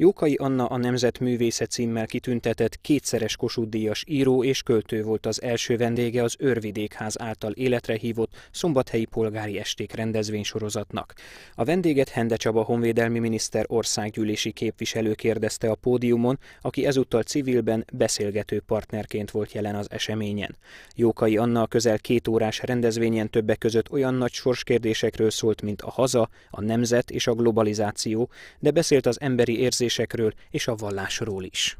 Jókai Anna a Nemzet Művésze címmel kitüntetett kétszeres kosudíjas író és költő volt az első vendége az Örvidékház által életre hívott szombathelyi polgári esték rendezvénysorozatnak. A vendéget Hende Csaba honvédelmi miniszter országgyűlési képviselő kérdezte a pódiumon, aki ezúttal civilben beszélgető partnerként volt jelen az eseményen. Jókai Anna a közel két órás rendezvényen többek között olyan nagy sorskérdésekről szólt, mint a haza, a nemzet és a globalizáció, de beszélt az emberi érzés kérdésekről és a vallásról is.